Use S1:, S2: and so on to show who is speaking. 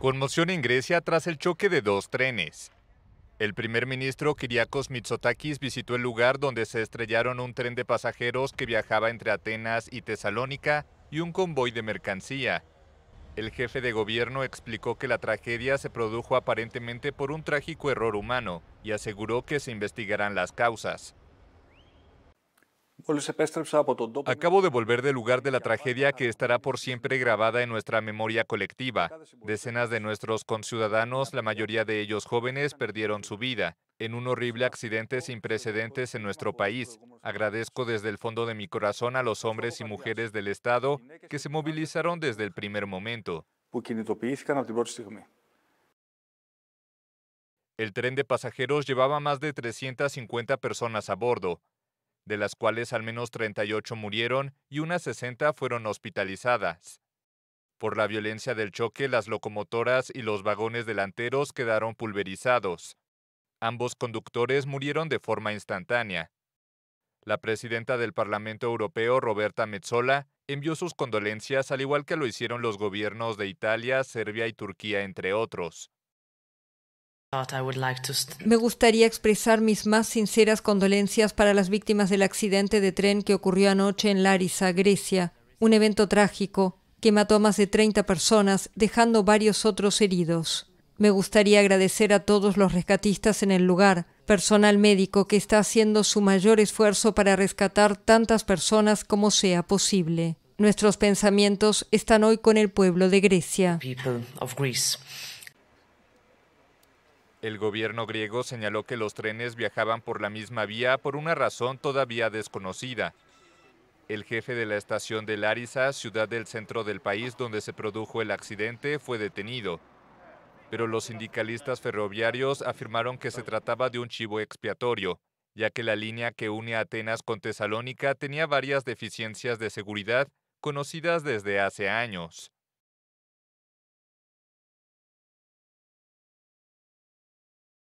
S1: Conmoción en Grecia tras el choque de dos trenes. El primer ministro Kyriakos Mitsotakis visitó el lugar donde se estrellaron un tren de pasajeros que viajaba entre Atenas y Tesalónica y un convoy de mercancía. El jefe de gobierno explicó que la tragedia se produjo aparentemente por un trágico error humano y aseguró que se investigarán las causas. Pues, pues, Acabo de volver del lugar de la tragedia que estará por siempre grabada en nuestra memoria colectiva. Decenas de nuestros conciudadanos, la mayoría de ellos jóvenes, perdieron su vida en un horrible accidente sin precedentes en nuestro país. Agradezco desde el fondo de mi corazón a los pues, hombres y mujeres del Estado que se movilizaron desde el primer momento. El tren de pasajeros llevaba más de 350 personas a bordo de las cuales al menos 38 murieron y unas 60 fueron hospitalizadas. Por la violencia del choque, las locomotoras y los vagones delanteros quedaron pulverizados. Ambos conductores murieron de forma instantánea. La presidenta del Parlamento Europeo, Roberta Metzola, envió sus condolencias al igual que lo hicieron los gobiernos de Italia, Serbia y Turquía, entre otros. Me
S2: gustaría expresar mis más sinceras condolencias para las víctimas del accidente de tren que ocurrió anoche en Larissa, Grecia, un evento trágico que mató a más de 30 personas, dejando varios otros heridos. Me gustaría agradecer a todos los rescatistas en el lugar, personal médico que está haciendo su mayor esfuerzo para rescatar tantas personas como sea posible. Nuestros pensamientos están hoy con el pueblo de Grecia.
S1: El gobierno griego señaló que los trenes viajaban por la misma vía por una razón todavía desconocida. El jefe de la estación de Larisa, ciudad del centro del país donde se produjo el accidente, fue detenido. Pero los sindicalistas ferroviarios afirmaron que se trataba de un chivo expiatorio, ya que la línea que une Atenas con Tesalónica tenía varias deficiencias de seguridad conocidas desde hace
S2: años.